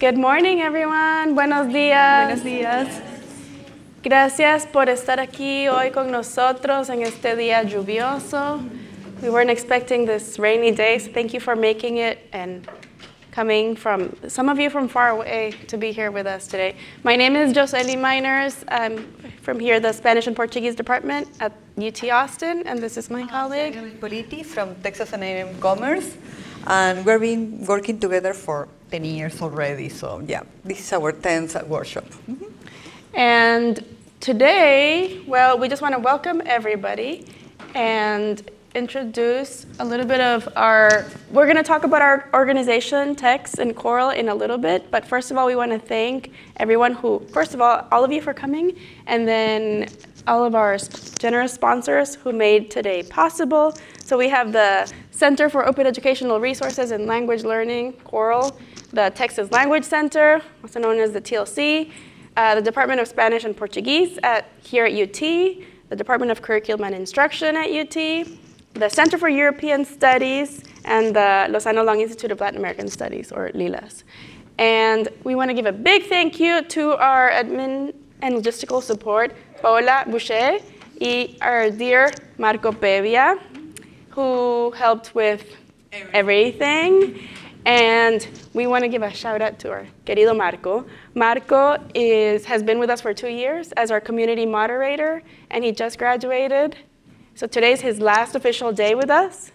Good morning, everyone. Buenos días. Buenos días. Gracias por estar aquí hoy con nosotros en este día lluvioso. We weren't expecting this rainy day, so thank you for making it and coming from some of you from far away to be here with us today. My name is Joseli Miners. I'm from here, the Spanish and Portuguese department at UT Austin, and this is my colleague. Politi from Texas A&M Commerce, and we've been working together for 10 years already. So yeah, this is our 10th workshop. Mm-hmm. And today, well, we just want to welcome everybody and introduce a little bit of our, we're going to talk about our organization, Tex and Coral in a little bit, but first of all, we want to thank everyone who, first of all, all of you for coming, and then all of our generous sponsors who made today possible. So we have the Center for Open Educational Resources and Language Learning, CORAL, the Texas Language Center, also known as the TLC, uh, the Department of Spanish and Portuguese at, here at UT, the Department of Curriculum and Instruction at UT, the Center for European Studies, and the Los Long Institute of Latin American Studies, or LILAS. And we want to give a big thank you to our admin and logistical support, Paola Boucher, and our dear Marco Pevia who helped with everything. And we want to give a shout out to our querido Marco. Marco is, has been with us for two years as our community moderator, and he just graduated. So today's his last official day with us.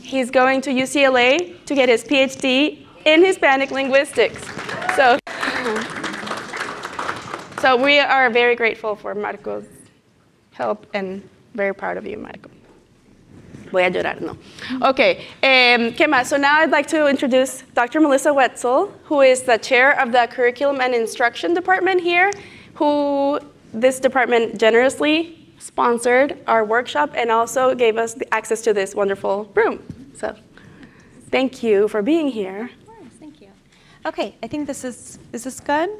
He's going to UCLA to get his PhD in Hispanic linguistics. So, so we are very grateful for Marco's help and very proud of you, Marco voy a llorar, no. Okay, um, ¿qué más? So now I'd like to introduce Dr. Melissa Wetzel, who is the chair of the Curriculum and Instruction Department here, who this department generously sponsored our workshop and also gave us access to this wonderful room. So thank you for being here. Of course, thank you. Okay, I think this is, is this good?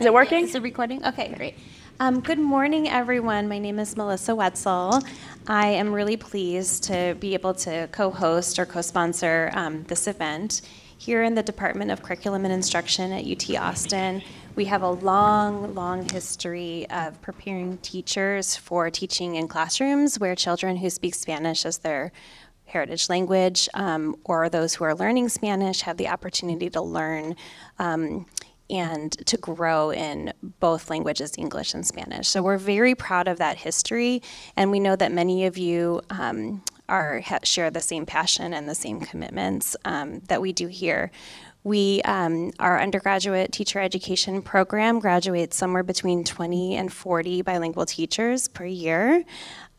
Is it working? Is it recording? Okay, great. Um, good morning, everyone. My name is Melissa Wetzel. I am really pleased to be able to co-host or co-sponsor um, this event. Here in the Department of Curriculum and Instruction at UT Austin, we have a long, long history of preparing teachers for teaching in classrooms where children who speak Spanish as their heritage language um, or those who are learning Spanish have the opportunity to learn um, and to grow in both languages, English and Spanish. So we're very proud of that history, and we know that many of you um, are share the same passion and the same commitments um, that we do here. We, um, our undergraduate teacher education program graduates somewhere between 20 and 40 bilingual teachers per year.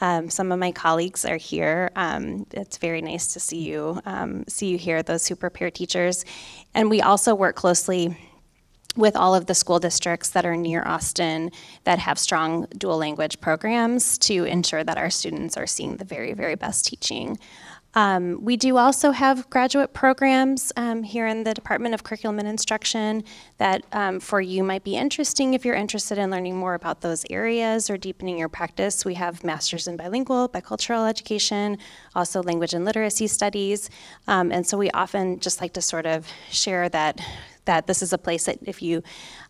Um, some of my colleagues are here. Um, it's very nice to see you, um, see you here, those who prepare teachers. And we also work closely with all of the school districts that are near Austin that have strong dual language programs to ensure that our students are seeing the very, very best teaching. Um, we do also have graduate programs um, here in the Department of Curriculum and Instruction that um, for you might be interesting if you're interested in learning more about those areas or deepening your practice. We have Masters in Bilingual, Bicultural Education, also Language and Literacy Studies. Um, and so we often just like to sort of share that that this is a place that if you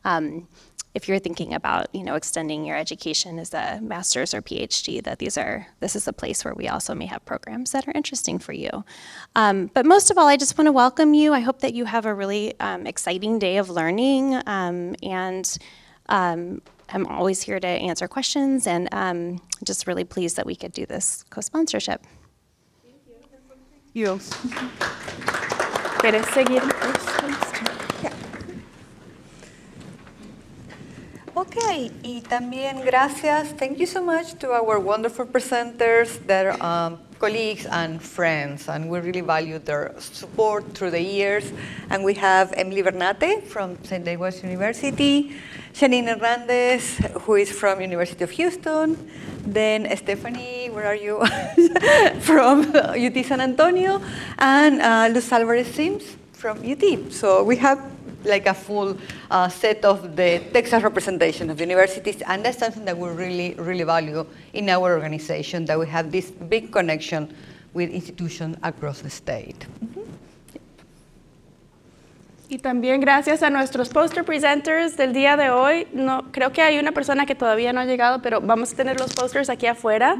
um, if you're thinking about you know extending your education as a master's or PhD, that these are this is a place where we also may have programs that are interesting for you. Um, but most of all, I just want to welcome you. I hope that you have a really um, exciting day of learning, um, and um, I'm always here to answer questions, and um, just really pleased that we could do this co-sponsorship. Thank you. ¿Quieres seguir? Okay, y también gracias. Thank you so much to our wonderful presenters, their um, colleagues and friends, and we really value their support through the years. And we have Emily Bernate from St. David's University, Janine Hernandez, who is from University of Houston, then Stephanie, where are you, from UT San Antonio, and uh, Luz Alvarez Sims from UT. So we have like a full uh, set of the Texas representation of universities, and that's something that we really, really value in our organization, that we have this big connection with institutions across the state. Mm -hmm. Y también gracias a nuestros poster presenters del día de hoy. No, creo que hay una persona que todavía no ha llegado, pero vamos a tener los posters aquí afuera.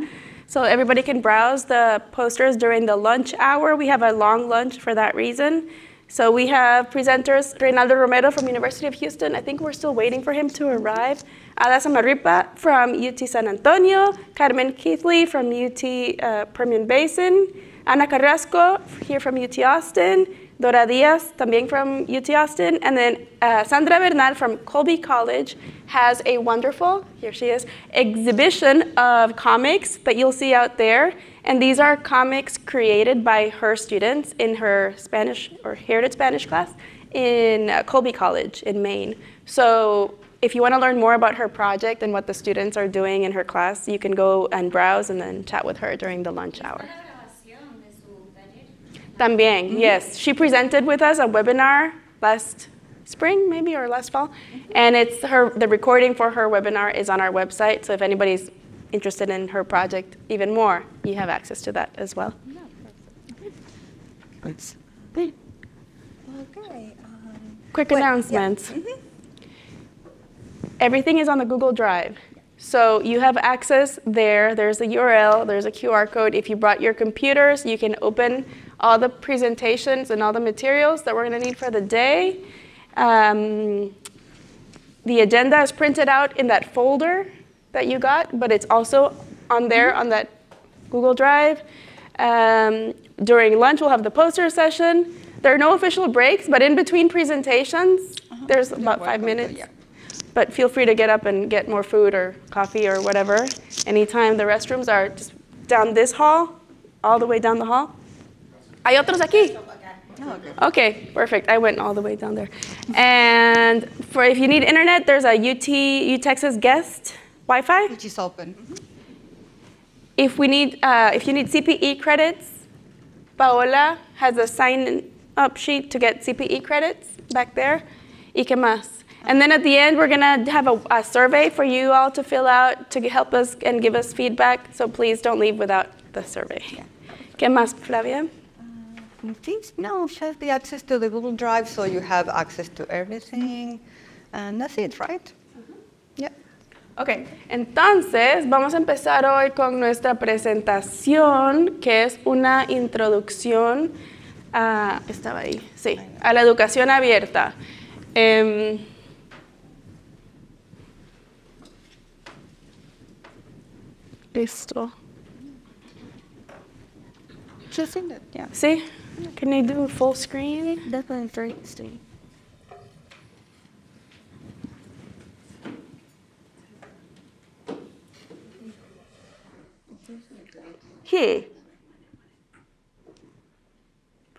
So everybody can browse the posters during the lunch hour. We have a long lunch for that reason. So we have presenters Reynaldo Romero from University of Houston. I think we're still waiting for him to arrive. Ada Samaripa from UT San Antonio. Carmen Keithley from UT uh, Permian Basin. Ana Carrasco here from UT Austin. Dora Diaz, también from UT Austin. And then uh, Sandra Bernal from Colby College has a wonderful, here she is, exhibition of comics that you'll see out there. And these are comics created by her students in her Spanish or heritage Spanish class in uh, Colby College in Maine. So if you want to learn more about her project and what the students are doing in her class, you can go and browse and then chat with her during the lunch hour. También, mm -hmm. yes. She presented with us a webinar last spring, maybe, or last fall. Mm -hmm. And it's her, the recording for her webinar is on our website. So if anybody's interested in her project even more, you have access to that as well. Okay. Um, Quick wait, announcements. Yeah. Mm -hmm. Everything is on the Google Drive. So you have access there. There's a URL, there's a QR code. If you brought your computers, you can open all the presentations and all the materials that we're going to need for the day. Um, the agenda is printed out in that folder that you got, but it's also on there on that Google Drive. Um, during lunch, we'll have the poster session. There are no official breaks, but in between presentations, uh -huh. there's about five minutes. yeah. But feel free to get up and get more food or coffee or whatever anytime. The restrooms are just down this hall, all the way down the hall. Hay otros aquí? okay. perfect. I went all the way down there. And for if you need internet, there's a UT, Texas guest Wi-Fi? Which is open. Mm-hmm. If, we need, uh, if you need CPE credits, Paola has a sign-up sheet to get CPE credits back there. Ike mas. And then at the end, we're going to have a, a, survey for you all to fill out to help us and give us feedback. So please don't leave without the survey. Yeah. ¿Qué más, Flavia? Uh, things, no, just the access to the Google Drive so you have access to everything. And uh, that's it, right? Ok, entonces vamos a empezar hoy con nuestra presentación, que es una introducción a, estaba ahí, sí, a la educación abierta. Em, listo. Sí. Can I full screen? Definitely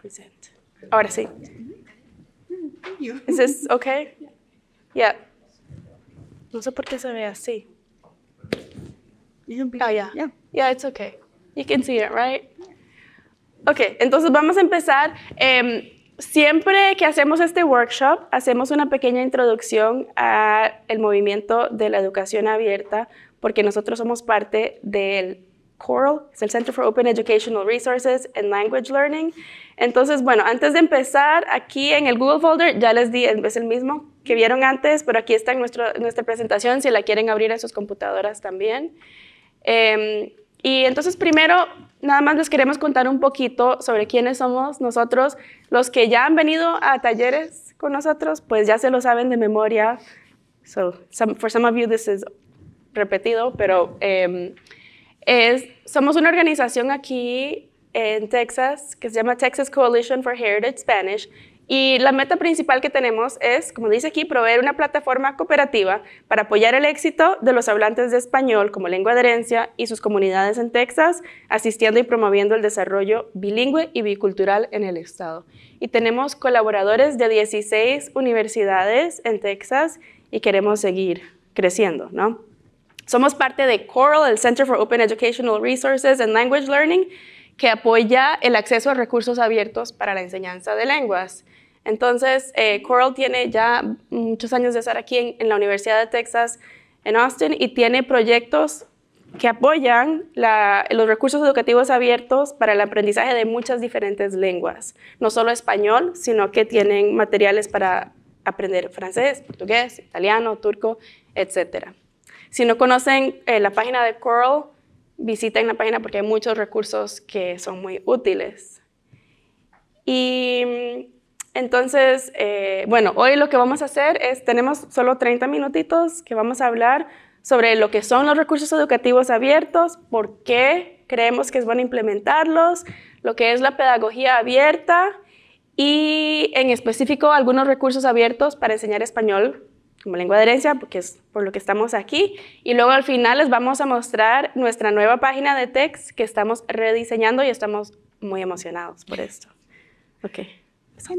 Present. Ahora sí. Is this okay? Yeah. No sé por qué se ve así. Oh, yeah. yeah. it's okay. You can see it, right? Ok, entonces vamos a empezar. Em, siempre que hacemos este workshop, hacemos una pequeña introducción al movimiento de la educación abierta, porque nosotros somos parte del CORAL, es el Center for Open Educational Resources and Language Learning. Entonces, bueno, antes de empezar, aquí en el Google Folder ya les di, es el mismo que vieron antes, pero aquí está nuestra presentación si la quieren abrir en sus computadoras también. Em, y entonces primero, nada más les queremos contar un poquito sobre quiénes somos nosotros. Los que ya han venido a talleres con nosotros, pues ya se lo saben de memoria. So, for some of you this is repetido, pero... Em, somos una organización aquí en Texas que se llama Texas Coalition for Heritage Spanish y la meta principal que tenemos es, como dice aquí, proveer una plataforma cooperativa para apoyar el éxito de los hablantes de español como lengua de herencia y sus comunidades en Texas, asistiendo y promoviendo el desarrollo bilingüe y bicultural en el estado. Y tenemos colaboradores de 16 universidades en Texas y queremos seguir creciendo, ¿no? Somos parte de CORAL, el Center for Open Educational Resources and Language Learning, que apoya el acceso a recursos abiertos para la enseñanza de lenguas. Entonces, eh, Coral tiene ya muchos años de estar aquí en, la Universidad de Texas en Austin y tiene proyectos que apoyan los recursos educativos abiertos para el aprendizaje de muchas diferentes lenguas, no solo español, sino que tienen materiales para aprender francés, portugués, italiano, turco, etcétera. Si no conocen eh, la página de Coral, visiten la página porque hay muchos recursos que son muy útiles. Y mm, entonces, eh, bueno, hoy lo que vamos a hacer es, tenemos solo 30 minutitos que vamos a hablar sobre lo que son los recursos educativos abiertos, por qué creemos que es bueno implementarlos, lo que es la pedagogía abierta y en específico algunos recursos abiertos para enseñar español como lengua de herencia, porque es por lo que estamos aquí. Y luego al final les vamos a mostrar nuestra nueva página de text que estamos rediseñando y estamos muy emocionados por esto. Ok.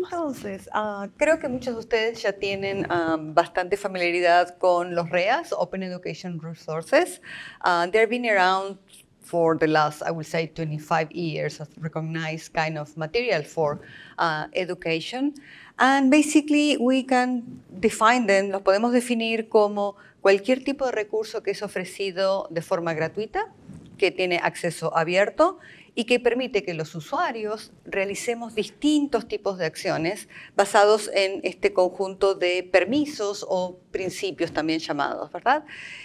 Entonces, ah, creo que muchos de ustedes ya tienen ah, bastante familiaridad con los REAS, Open Education Resources. Ah, they've been around for the last, I say, 25 years as recognized kind of material for education. Y basically we can define los podemos definir como cualquier tipo de recurso que es ofrecido de forma gratuita, que tiene acceso abierto y que permite que los usuarios realicemos distintos tipos de acciones basados en este conjunto de permisos o principios también llamados, ¿verdad?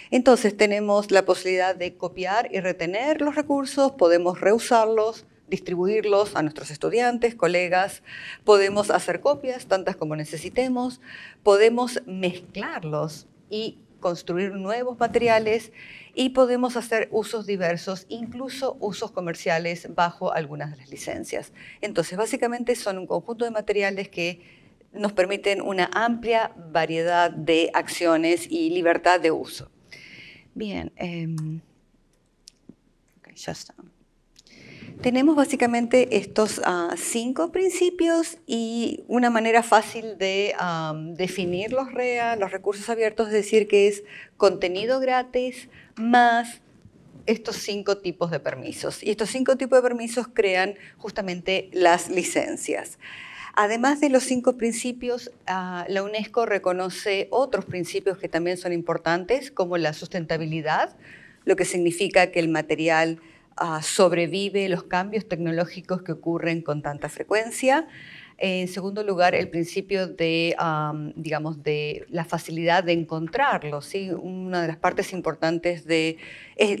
Entonces tenemos la posibilidad de copiar y retener los recursos, podemos reusarlos, distribuirlos a nuestros estudiantes, colegas, podemos hacer copias, tantas como necesitemos, podemos mezclarlos y construir nuevos materiales y podemos hacer usos diversos, incluso usos comerciales bajo algunas de las licencias. Entonces, básicamente son un conjunto de materiales que nos permiten una amplia variedad de acciones y libertad de uso. Bien, em, ya está. Tenemos básicamente estos ah, cinco principios y una manera fácil de ah, definir los REA, los recursos abiertos, es decir, que es contenido gratis más estos cinco tipos de permisos. Y estos cinco tipos de permisos crean justamente las licencias. Además de los cinco principios, ah, la UNESCO reconoce otros principios que también son importantes, como la sustentabilidad, lo que significa que el material Ah, sobrevive los cambios tecnológicos que ocurren con tanta frecuencia. En segundo lugar, el principio de, digamos, de la facilidad de encontrarlos ¿sí? Una de las partes importantes de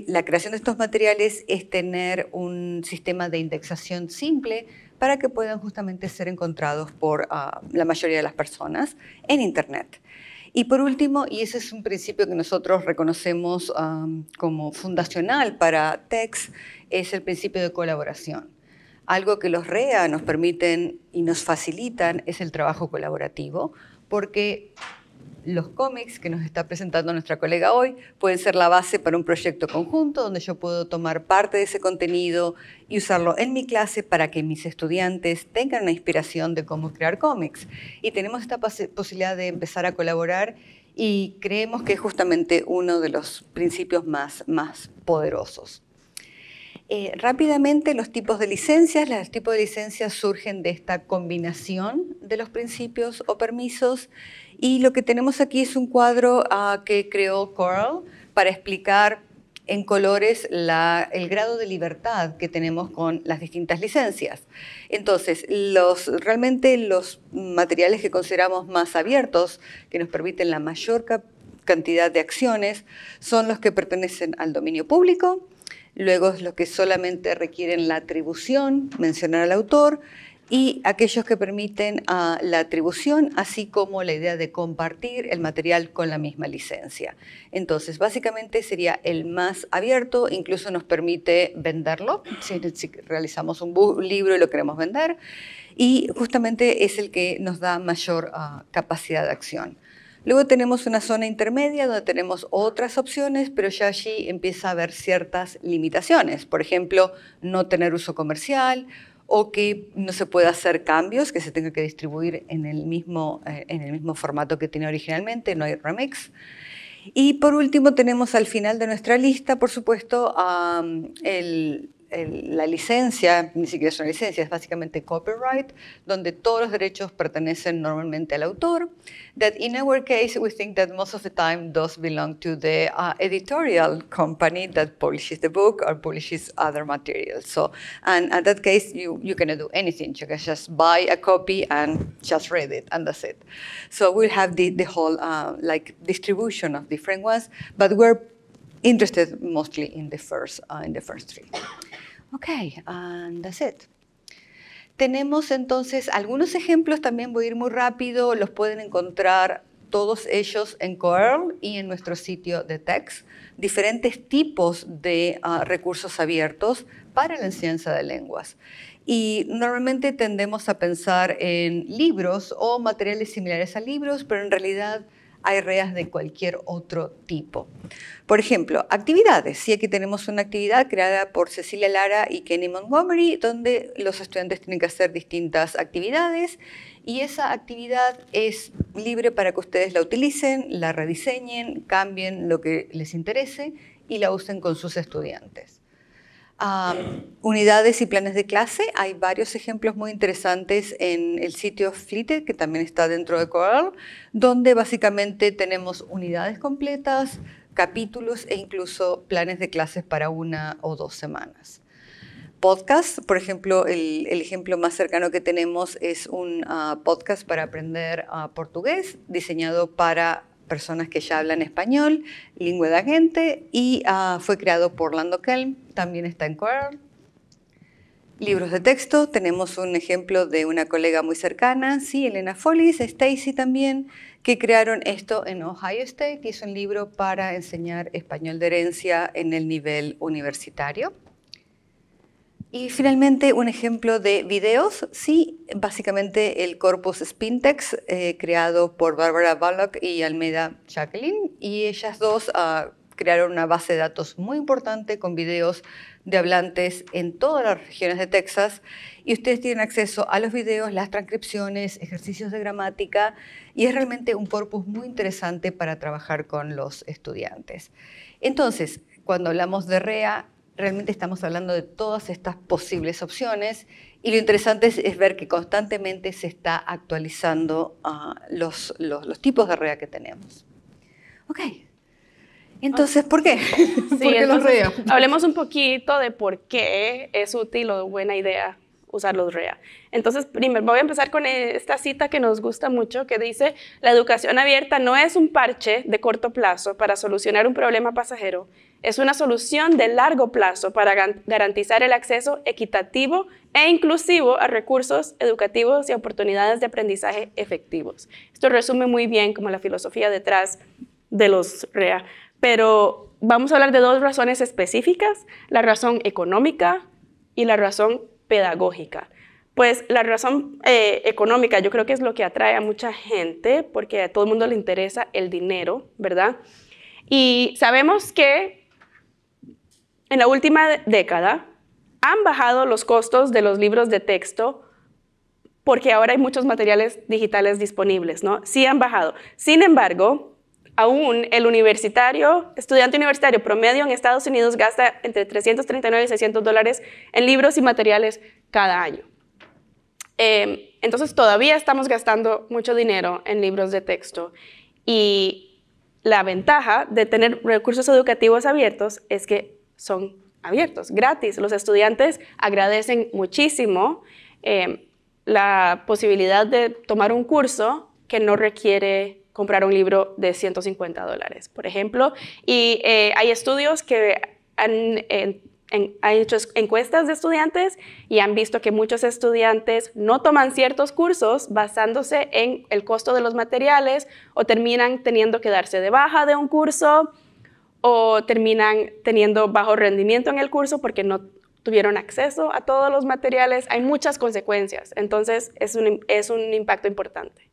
la creación de estos materiales es tener un sistema de indexación simple para que puedan justamente ser encontrados por ah, la mayoría de las personas en Internet. Y por último, y ese es un principio que nosotros reconocemos como fundacional para TEX, es el principio de colaboración. Algo que los REA nos permiten y nos facilitan es el trabajo colaborativo, porque los cómics que nos está presentando nuestra colega hoy pueden ser la base para un proyecto conjunto donde yo puedo tomar parte de ese contenido y usarlo en mi clase para que mis estudiantes tengan una inspiración de cómo crear cómics. Y tenemos esta posibilidad de empezar a colaborar y creemos que es justamente uno de los principios más, más poderosos. Eh, rápidamente los tipos de licencias, los tipos de licencias surgen de esta combinación de los principios o permisos y lo que tenemos aquí es un cuadro ah, que creó Coral para explicar en colores el grado de libertad que tenemos con las distintas licencias. Entonces, realmente los materiales que consideramos más abiertos, que nos permiten la mayor cantidad de acciones, son los que pertenecen al dominio público, luego los que solamente requieren la atribución, mencionar al autor, y aquellos que permiten ah, la atribución, así como la idea de compartir el material con la misma licencia. Entonces, básicamente sería el más abierto, incluso nos permite venderlo, si, realizamos un, libro y lo queremos vender, y justamente es el que nos da mayor ah, capacidad de acción. Luego tenemos una zona intermedia donde tenemos otras opciones, pero ya allí empieza a haber ciertas limitaciones. Por ejemplo, no tener uso comercial o que no se pueda hacer cambios, que se tenga que distribuir en el mismo, eh, en el mismo formato que tiene originalmente, no hay remix. Y por último tenemos al final de nuestra lista, por supuesto, el, el, la licencia, ni siquiera es una licencia, es básicamente copyright, donde todos los derechos pertenecen normalmente al autor. That in our case, we think that most of the time those belong to the uh, editorial company that publishes the book or publishes other materials. So, and at that case, you, you cannot do anything. You can just buy a copy and just read it, and that's it. So we have the, the whole uh, like distribution of different ones, but we're interested mostly in the first, uh, in the first three. Ok, and that's it. Tenemos entonces algunos ejemplos, también voy a ir muy rápido, los pueden encontrar todos ellos en Coerl y en nuestro sitio de Text. diferentes tipos de ah, recursos abiertos para la enseñanza de lenguas. Y normalmente tendemos a pensar en libros o materiales similares a libros, pero en realidad hay reas de cualquier otro tipo. Por ejemplo, actividades. Sí, aquí tenemos una actividad creada por Cecilia Lara y Kenny Montgomery, donde los estudiantes tienen que hacer distintas actividades y esa actividad es libre para que ustedes la utilicen, la rediseñen, cambien lo que les interese y la usen con sus estudiantes unidades y planes de clase. Hay varios ejemplos muy interesantes en el sitio Flitter, que también está dentro de Coral, donde básicamente tenemos unidades completas, capítulos e incluso planes de clases para una o dos semanas. Podcast, por ejemplo, el, ejemplo más cercano que tenemos es un ah, podcast para aprender ah, portugués diseñado para personas que ya hablan español, lengua de agente, y ah, fue creado por Lando Kelm, también está en Quirrell. Libros de texto, tenemos un ejemplo de una colega muy cercana, sí, Elena Follis, Stacy también, que crearon esto en Ohio State, que es un libro para enseñar español de herencia en el nivel universitario. Y finalmente, un ejemplo de videos. Sí, básicamente el corpus Spintex, eh, creado por Barbara Ballock y Almeda Jacqueline. Y ellas dos ah, crearon una base de datos muy importante con videos de hablantes en todas las regiones de Texas y ustedes tienen acceso a los videos, las transcripciones, ejercicios de gramática y es realmente un corpus muy interesante para trabajar con los estudiantes. Entonces, cuando hablamos de REA, realmente estamos hablando de todas estas posibles opciones y lo interesante es, ver que constantemente se está actualizando ah, los, tipos de REA que tenemos. Ok. Entonces, ¿por qué? Sí, los REA? Hablemos un poquito de por qué es útil o buena idea usar los REA. Entonces, primero voy a empezar con esta cita que nos gusta mucho, que dice, la educación abierta no es un parche de corto plazo para solucionar un problema pasajero, es una solución de largo plazo para garantizar el acceso equitativo e inclusivo a recursos educativos y oportunidades de aprendizaje efectivos. Esto resume muy bien como la filosofía detrás de los REA, pero vamos a hablar de dos razones específicas, la razón económica y la razón pedagógica. Pues la razón eh, económica yo creo que es lo que atrae a mucha gente porque a todo el mundo le interesa el dinero, ¿verdad? Y sabemos que en la última década han bajado los costos de los libros de texto porque ahora hay muchos materiales digitales disponibles, ¿no? Sí han bajado. Sin embargo, aún el universitario, estudiante universitario promedio en Estados Unidos gasta entre 339 y 600 dólares en libros y materiales cada año. Em, entonces todavía estamos gastando mucho dinero en libros de texto y la ventaja de tener recursos educativos abiertos es que son abiertos, gratis. Los estudiantes agradecen muchísimo eh, la posibilidad de tomar un curso que no requiere comprar un libro de 150 dólares, por ejemplo. Y eh, hay estudios que han hecho encuestas de estudiantes y han visto que muchos estudiantes no toman ciertos cursos basándose en el costo de los materiales o terminan teniendo que darse de baja de un curso o terminan teniendo bajo rendimiento en el curso porque no tuvieron acceso a todos los materiales. Hay muchas consecuencias, entonces es un, impacto importante.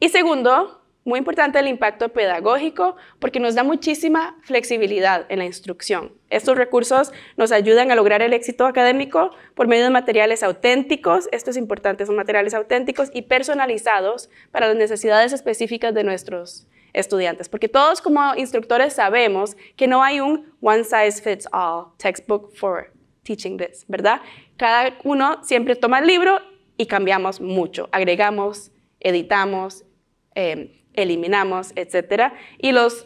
Y segundo, muy importante el impacto pedagógico porque nos da muchísima flexibilidad en la instrucción. Estos recursos nos ayudan a lograr el éxito académico por medio de materiales auténticos, esto es importante, son materiales auténticos y personalizados para las necesidades específicas de nuestros estudiantes, porque todos como instructores sabemos que no hay un one size fits all textbook for teaching this, ¿verdad? Cada uno siempre toma el libro y cambiamos mucho, agregamos, editamos, em, eliminamos, etc. Y los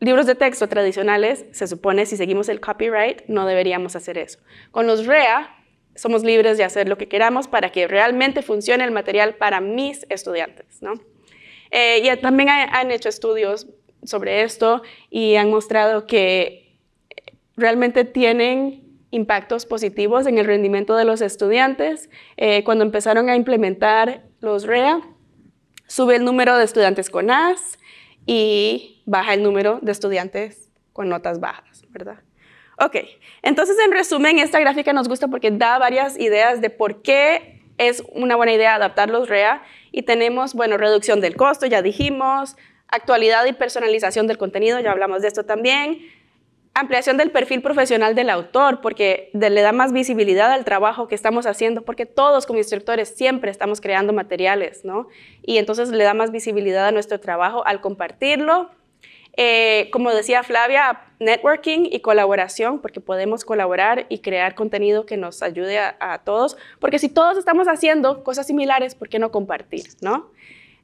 libros de texto tradicionales, se supone, si seguimos el copyright, no deberíamos hacer eso. Con los REA, somos libres de hacer lo que queramos para que realmente funcione el material para mis estudiantes, ¿no? Eh, y también han hecho estudios sobre esto y han mostrado que realmente tienen impactos positivos en el rendimiento de los estudiantes. Eh, cuando empezaron a implementar los REA, sube el número de estudiantes con A's y baja el número de estudiantes con notas bajas, ¿verdad? Ok, entonces en resumen, esta gráfica nos gusta porque da varias ideas de por qué es una buena idea adaptarlos, REA y tenemos, bueno, reducción del costo, ya dijimos, actualidad y personalización del contenido, ya hablamos de esto también, ampliación del perfil profesional del autor, porque le da más visibilidad al trabajo que estamos haciendo, porque todos como instructores siempre estamos creando materiales, ¿no? Y entonces le da más visibilidad a nuestro trabajo al compartirlo eh, como decía Flavia, networking y colaboración, porque podemos colaborar y crear contenido que nos ayude a, todos, porque si todos estamos haciendo cosas similares, ¿por qué no compartir? ¿no?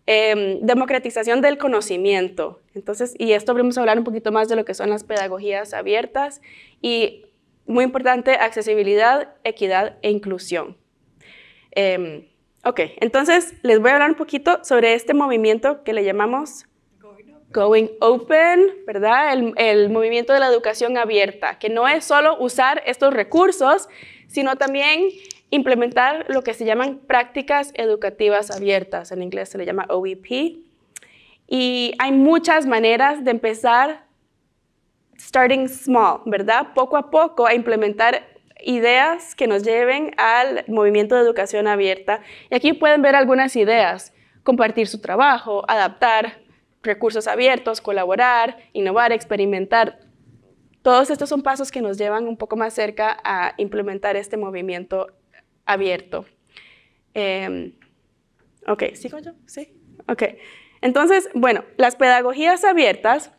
Em, democratización del conocimiento. Entonces, y esto vamos a hablar un poquito más de lo que son las pedagogías abiertas y, muy importante, accesibilidad, equidad e inclusión. Em, ok, entonces les voy a hablar un poquito sobre este movimiento que le llamamos Going Open, ¿verdad? El, movimiento de la educación abierta, que no es solo usar estos recursos, sino también implementar lo que se llaman prácticas educativas abiertas. En inglés se le llama OEP. Y hay muchas maneras de empezar starting small, ¿verdad? Poco a poco a implementar ideas que nos lleven al movimiento de educación abierta. Y aquí pueden ver algunas ideas. Compartir su trabajo, adaptar, recursos abiertos, colaborar, innovar, experimentar. Todos estos son pasos que nos llevan un poco más cerca a implementar este movimiento abierto. Em, ok, ¿sigo yo? Sí. Ok. Entonces, bueno, las pedagogías abiertas,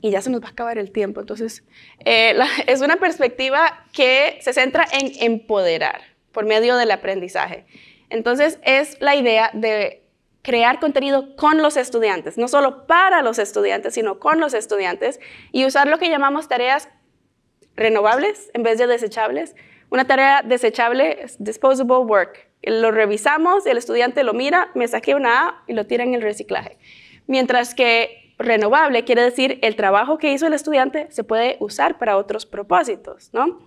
y ya se nos va a acabar el tiempo, entonces, eh, es una perspectiva que se centra en empoderar por medio del aprendizaje. Entonces, es la idea de crear contenido con los estudiantes, no solo para los estudiantes, sino con los estudiantes, y usar lo que llamamos tareas renovables en vez de desechables. Una tarea desechable es disposable work. Lo revisamos, el estudiante lo mira, me saqué una A y lo tira en el reciclaje. Mientras que renovable quiere decir el trabajo que hizo el estudiante se puede usar para otros propósitos, ¿no?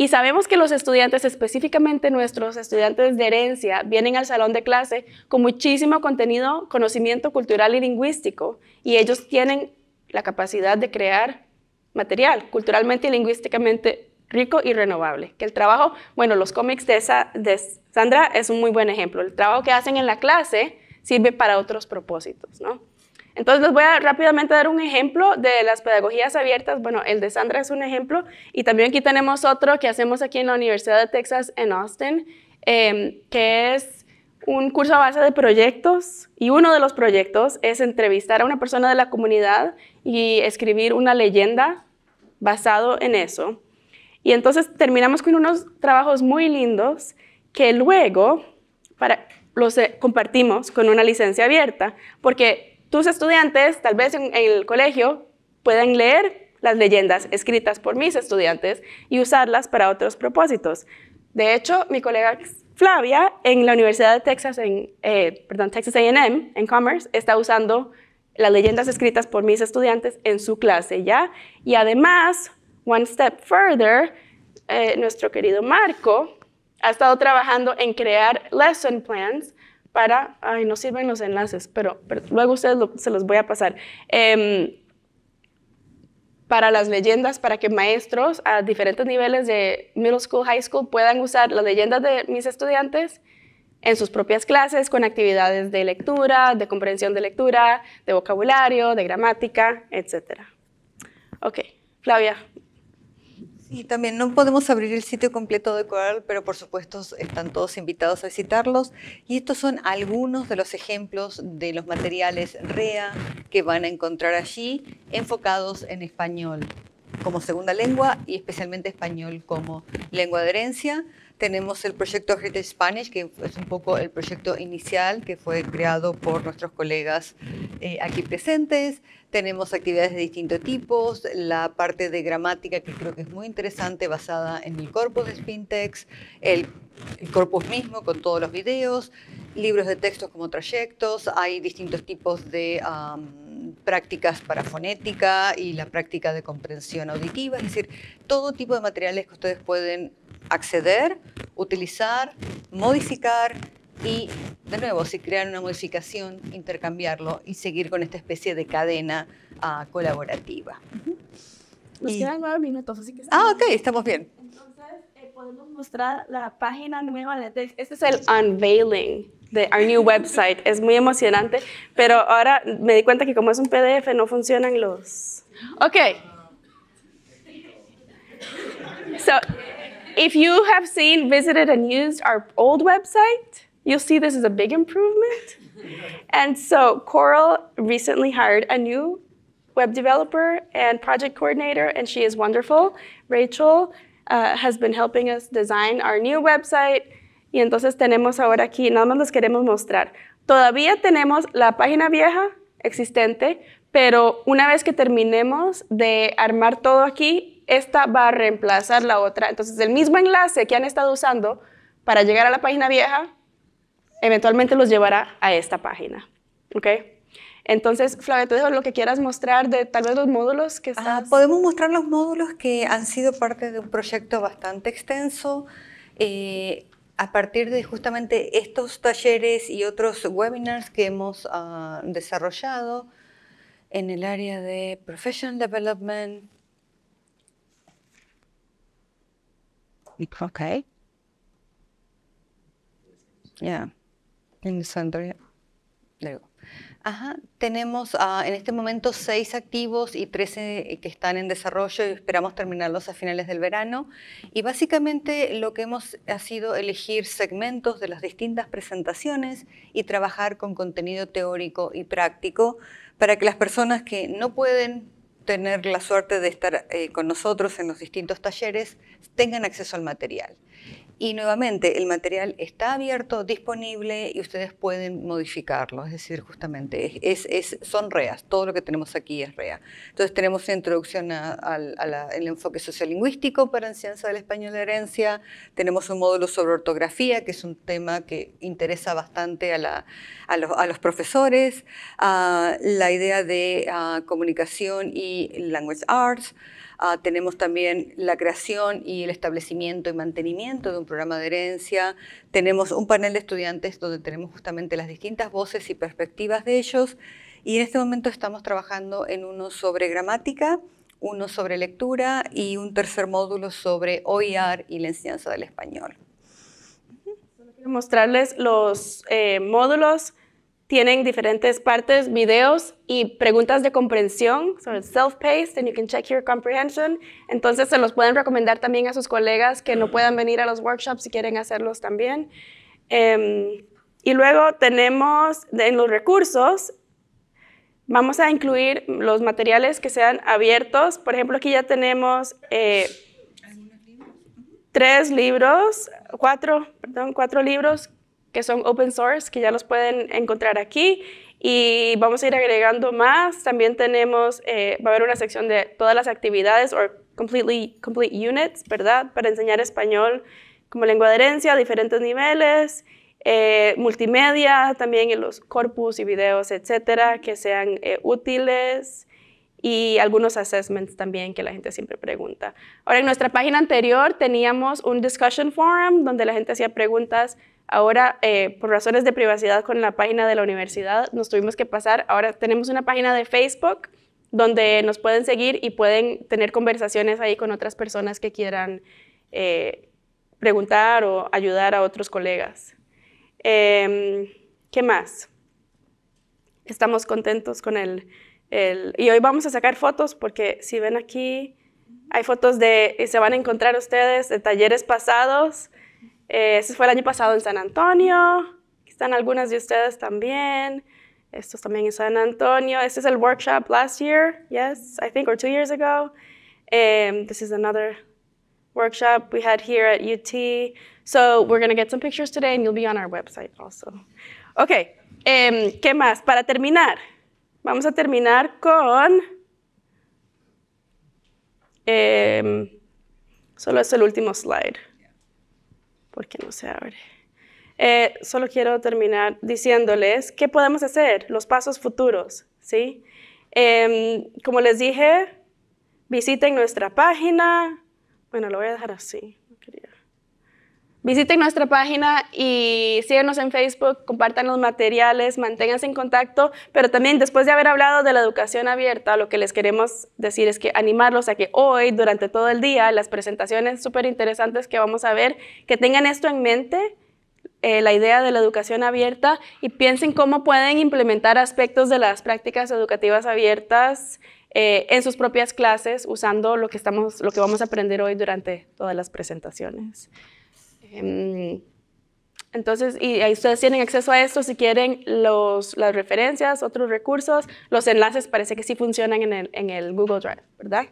Y sabemos que los estudiantes, específicamente nuestros estudiantes de herencia, vienen al salón de clase con muchísimo contenido, conocimiento cultural y lingüístico, y ellos tienen la capacidad de crear material culturalmente y lingüísticamente rico y renovable. Que el trabajo, bueno, los cómics de, Sandra es un muy buen ejemplo. El trabajo que hacen en la clase sirve para otros propósitos, ¿no? Entonces les voy a rápidamente dar un ejemplo de las pedagogías abiertas. Bueno, el de Sandra es un ejemplo y también aquí tenemos otro que hacemos aquí en la Universidad de Texas en Austin, em, que es un curso a base de proyectos y uno de los proyectos es entrevistar a una persona de la comunidad y escribir una leyenda basado en eso. Y entonces terminamos con unos trabajos muy lindos que luego para, los eh, compartimos con una licencia abierta, porque tus estudiantes, tal vez en, el colegio, puedan leer las leyendas escritas por mis estudiantes y usarlas para otros propósitos. De hecho, mi colega Flavia en la Universidad de Texas, en, eh, perdón, Texas A&M, en Commerce, está usando las leyendas escritas por mis estudiantes en su clase ya. Y además, One Step Further, eh, nuestro querido Marco ha estado trabajando en crear lesson plans para, ay, no sirven los enlaces, pero, luego ustedes se los voy a pasar. Em, para las leyendas, para que maestros a diferentes niveles de middle school, high school puedan usar las leyendas de mis estudiantes en sus propias clases con actividades de lectura, de comprensión de lectura, de vocabulario, de gramática, etc. Ok, Flavia, y también no podemos abrir el sitio completo de Coral, pero por supuesto están todos invitados a visitarlos. Y estos son algunos de los ejemplos de los materiales REA que van a encontrar allí, enfocados en español como segunda lengua y especialmente español como lengua de herencia. Tenemos el proyecto Heritage Spanish, que es un poco el proyecto inicial que fue creado por nuestros colegas eh, aquí presentes. Tenemos actividades de distintos tipos, la parte de gramática que creo que es muy interesante, basada en el corpus de Spintex, el, corpus mismo con todos los videos, libros de textos como trayectos, hay distintos tipos de... prácticas para fonética y la práctica de comprensión auditiva, es decir, todo tipo de materiales que ustedes pueden acceder, utilizar, modificar y, de nuevo, si crear una modificación, intercambiarlo y seguir con esta especie de cadena ah, colaborativa. Nos quedan nueve minutos, así que... Ah, ok, estamos bien. Entonces, eh, podemos mostrar la página nueva de Este es el unveiling de our new website. es muy emocionante, pero ahora me di cuenta que como es un PDF no funcionan los... Ok. If you have seen, visited, and used our old website, you'll see this is a big improvement. and so Coral recently hired a new web developer and project coordinator, and she is wonderful. Rachel uh, has been helping us design our new website. Y entonces tenemos ahora aquí, nada más les queremos mostrar. Todavía tenemos la página vieja existente, pero una vez que terminemos de armar todo aquí, esta va a reemplazar la otra. Entonces, el mismo enlace que han estado usando para llegar a la página vieja, eventualmente los llevará a esta página. ¿Ok? Entonces, Flavia, te dejo lo que quieras mostrar de tal vez los módulos que ah, estás... podemos mostrar los módulos que han sido parte de un proyecto bastante extenso. Eh, a partir de justamente estos talleres y otros webinars que hemos ah, desarrollado en el área de Professional Development, Okay. Ya. En Ajá. Tenemos ah, en este momento seis activos y trece que están en desarrollo y esperamos terminarlos a finales del verano. Y básicamente lo que hemos ha sido elegir segmentos de las distintas presentaciones y trabajar con contenido teórico y práctico para que las personas que no pueden tener la suerte de estar eh, con nosotros en los distintos talleres tengan acceso al material. Y nuevamente, el material está abierto, disponible y ustedes pueden modificarlo. Es decir, justamente, es, son reas, todo lo que tenemos aquí es rea. Entonces tenemos introducción al enfoque sociolingüístico para enseñanza del español de herencia, tenemos un módulo sobre ortografía, que es un tema que interesa bastante a, los profesores, ah, la idea de ah, comunicación y language arts. Ah, tenemos también la creación y el establecimiento y mantenimiento de un programa de herencia. Tenemos un panel de estudiantes donde tenemos justamente las distintas voces y perspectivas de ellos. Y en este momento estamos trabajando en uno sobre gramática, uno sobre lectura y un tercer módulo sobre OIR y la enseñanza del español. Quiero Mostrarles los eh, módulos tienen diferentes partes, videos y preguntas de comprensión sobre self-paced and you can check your comprehension. Entonces se los pueden recomendar también a sus colegas que no puedan venir a los workshops si quieren hacerlos también. Em, y luego tenemos en los recursos, vamos a incluir los materiales que sean abiertos. Por ejemplo, aquí ya tenemos eh, tres libros, cuatro, perdón, cuatro libros que son open source, que ya los pueden encontrar aquí. Y vamos a ir agregando más. También tenemos, eh, va a haber una sección de todas las actividades o completely, complete units, ¿verdad? Para enseñar español como lengua de herencia, diferentes niveles, eh, multimedia, también en los corpus y videos, etcétera, que sean eh, útiles y algunos assessments también que la gente siempre pregunta. Ahora, en nuestra página anterior teníamos un discussion forum donde la gente hacía preguntas. Ahora, eh, por razones de privacidad con la página de la universidad, nos tuvimos que pasar. Ahora tenemos una página de Facebook donde nos pueden seguir y pueden tener conversaciones ahí con otras personas que quieran eh, preguntar o ayudar a otros colegas. Em, ¿Qué más? Estamos contentos con el y hoy vamos a sacar fotos porque si ven aquí, hay fotos de, y se van a encontrar ustedes, de talleres pasados. Eh, ese fue el año pasado en San Antonio. están algunas de ustedes también. Estos también en San Antonio. Este es el workshop last year, yes, I think, or two years ago. Um, this is another workshop we had here at UT. So we're going to get some pictures today and you'll be on our website also. Okay, um, ¿qué más? Para terminar. Vamos a terminar con... Em, solo es el último slide, porque no se abre. Eh, solo quiero terminar diciéndoles qué podemos hacer, los pasos futuros, ¿sí? Em, como les dije, visiten nuestra página. Bueno, lo voy a dejar así. Visiten nuestra página y síguenos en Facebook, compartan los materiales, manténganse en contacto, pero también después de haber hablado de la educación abierta, lo que les queremos decir es que animarlos a que hoy, durante todo el día, las presentaciones súper interesantes que vamos a ver, que tengan esto en mente, eh, la idea de la educación abierta, y piensen cómo pueden implementar aspectos de las prácticas educativas abiertas eh, en sus propias clases usando lo que, estamos, lo que vamos a aprender hoy durante todas las presentaciones. Em, entonces, y ustedes tienen acceso a esto si quieren los, las referencias, otros recursos, los enlaces parece que sí funcionan en el, en el Google Drive, ¿verdad?